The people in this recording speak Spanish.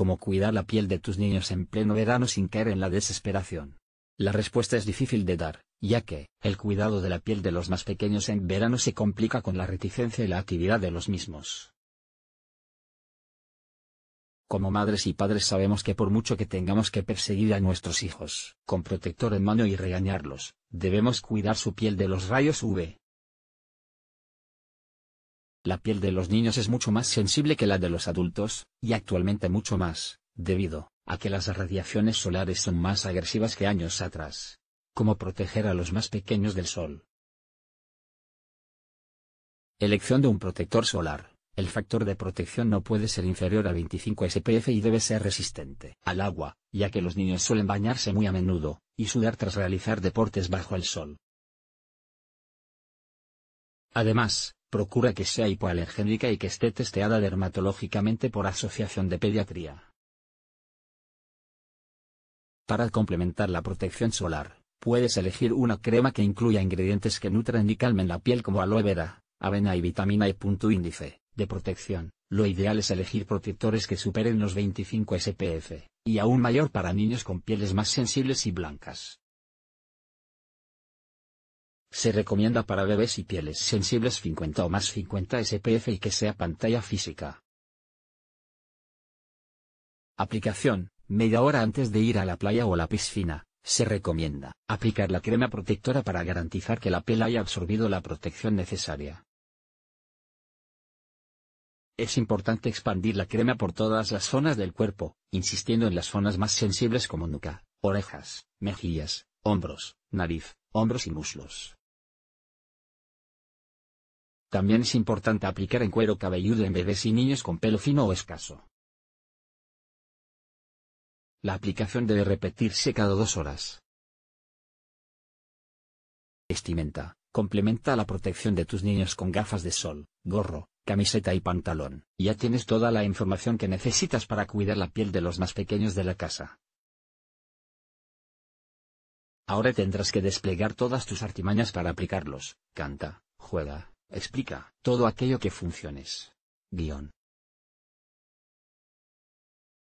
cómo cuidar la piel de tus niños en pleno verano sin caer en la desesperación. La respuesta es difícil de dar, ya que, el cuidado de la piel de los más pequeños en verano se complica con la reticencia y la actividad de los mismos. Como madres y padres sabemos que por mucho que tengamos que perseguir a nuestros hijos, con protector en mano y regañarlos, debemos cuidar su piel de los rayos UV, la piel de los niños es mucho más sensible que la de los adultos, y actualmente mucho más, debido a que las radiaciones solares son más agresivas que años atrás. ¿Cómo proteger a los más pequeños del sol? Elección de un protector solar. El factor de protección no puede ser inferior a 25 SPF y debe ser resistente al agua, ya que los niños suelen bañarse muy a menudo, y sudar tras realizar deportes bajo el sol. Además, procura que sea hipoalergénica y que esté testeada dermatológicamente por Asociación de Pediatría. Para complementar la protección solar, puedes elegir una crema que incluya ingredientes que nutren y calmen la piel como aloe vera, avena y vitamina E. Índice de protección. Lo ideal es elegir protectores que superen los 25 SPF, y aún mayor para niños con pieles más sensibles y blancas. Se recomienda para bebés y pieles sensibles 50 o más 50 SPF y que sea pantalla física. Aplicación, media hora antes de ir a la playa o la piscina, se recomienda aplicar la crema protectora para garantizar que la piel haya absorbido la protección necesaria. Es importante expandir la crema por todas las zonas del cuerpo, insistiendo en las zonas más sensibles como nuca, orejas, mejillas, hombros, nariz, hombros y muslos. También es importante aplicar en cuero cabelludo en bebés y niños con pelo fino o escaso. La aplicación debe repetirse cada dos horas. Vestimenta. Complementa la protección de tus niños con gafas de sol, gorro, camiseta y pantalón. Ya tienes toda la información que necesitas para cuidar la piel de los más pequeños de la casa. Ahora tendrás que desplegar todas tus artimañas para aplicarlos. Canta, juega, Explica todo aquello que funciones. Guión.